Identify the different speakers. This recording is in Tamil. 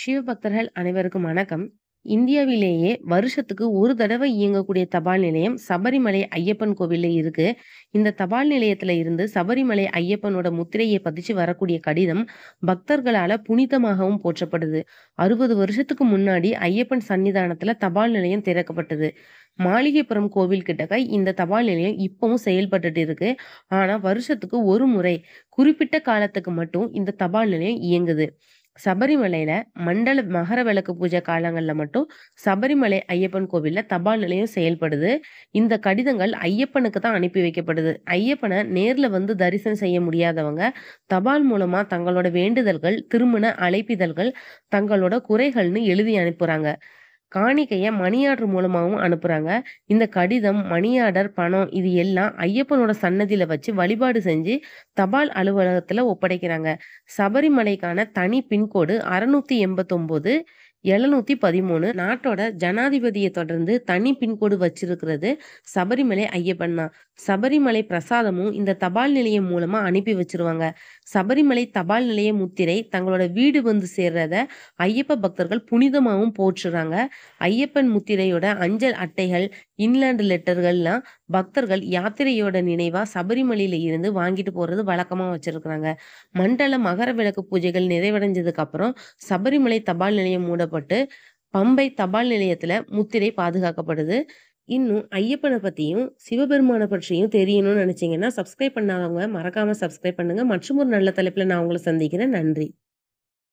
Speaker 1: சிவபக்தர்கள் அனைவருக்கும் வணக்கம் இந்தியாவிலேயே வருஷத்துக்கு ஒரு தடவை இயங்கக்கூடிய தபால் நிலையம் சபரிமலை ஐயப்பன் கோவிலில் இருக்கு இந்த தபால் நிலையத்துல இருந்து சபரிமலை ஐயப்பனோட முத்திரையை பதிச்சு வரக்கூடிய கடிதம் பக்தர்களால புனிதமாகவும் போற்றப்படுது அறுபது வருஷத்துக்கு முன்னாடி ஐயப்பன் சன்னிதானத்துல தபால் நிலையம் திறக்கப்பட்டது மாளிகைப்புறம் கோவில் கிட்டக்க இந்த தபால் நிலையம் இப்பவும் செயல்பட்டுட்டு இருக்கு ஆனா வருஷத்துக்கு ஒரு முறை குறிப்பிட்ட காலத்துக்கு மட்டும் இந்த தபால் நிலையம் இயங்குது சபரிமலையில மண்டல மகர விளக்கு பூஜை காலங்கள்ல மட்டும் சபரிமலை ஐயப்பன் கோவில்ல தபால் நிலையம் செயல்படுது இந்த கடிதங்கள் ஐயப்பனுக்கு தான் அனுப்பி வைக்கப்படுது ஐயப்பனை நேர்ல வந்து தரிசனம் செய்ய முடியாதவங்க தபால் மூலமா தங்களோட வேண்டுதல்கள் திருமண அழைப்பிதழ்கள் தங்களோட குறைகள்னு எழுதி அனுப்புறாங்க காணிக்கையை மணி ஆர்டர் மூலமாகவும் அனுப்புகிறாங்க இந்த கடிதம் மணி ஆர்டர் பணம் இது எல்லாம் ஐயப்பனோட சன்னதியில் வச்சு வழிபாடு செஞ்சு தபால் அலுவலகத்தில் ஒப்படைக்கிறாங்க சபரிமலைக்கான தனி பின்கோடு அறுநூத்தி எண்பத்தொம்போது எழுநூத்தி பதிமூணு நாட்டோட ஜனாதிபதியை தொடர்ந்து தனி பின்கோடு வச்சிருக்கிறது சபரிமலை ஐயப்பன் தான் சபரிமலை பிரசாதமும் இந்த தபால் நிலையம் மூலமா அனுப்பி வச்சிருவாங்க சபரிமலை தபால் நிலைய முத்திரை தங்களோட வீடு வந்து சேர்றத ஐயப்ப பக்தர்கள் புனிதமாகவும் போற்றுறாங்க ஐயப்பன் முத்திரையோட அஞ்சல் அட்டைகள் இன்லாண்டு லெட்டர்கள்லாம் பக்தர்கள் யாத்திரையோட நினைவா சபரிமலையில இருந்து வாங்கிட்டு போறது வழக்கமா வச்சிருக்கிறாங்க மண்டல மகர விளக்கு பூஜைகள் நிறைவடைஞ்சதுக்கு அப்புறம் சபரிமலை தபால் நிலையம் மூடப்பட்டு பம்பை தபால் நிலையத்துல முத்திரை பாதுகாக்கப்படுது இன்னும் ஐயப்பனை பற்றியும் சிவபெருமானை பற்றியும் தெரியணும்னு நினச்சிங்கன்னா சப்ஸ்கிரைப் பண்ணாதவங்க மறக்காமல் சப்ஸ்கிரைப் பண்ணுங்க மற்றும் ஒரு நல்ல தலைப்பில் நான் உங்களை சந்திக்கிறேன் நன்றி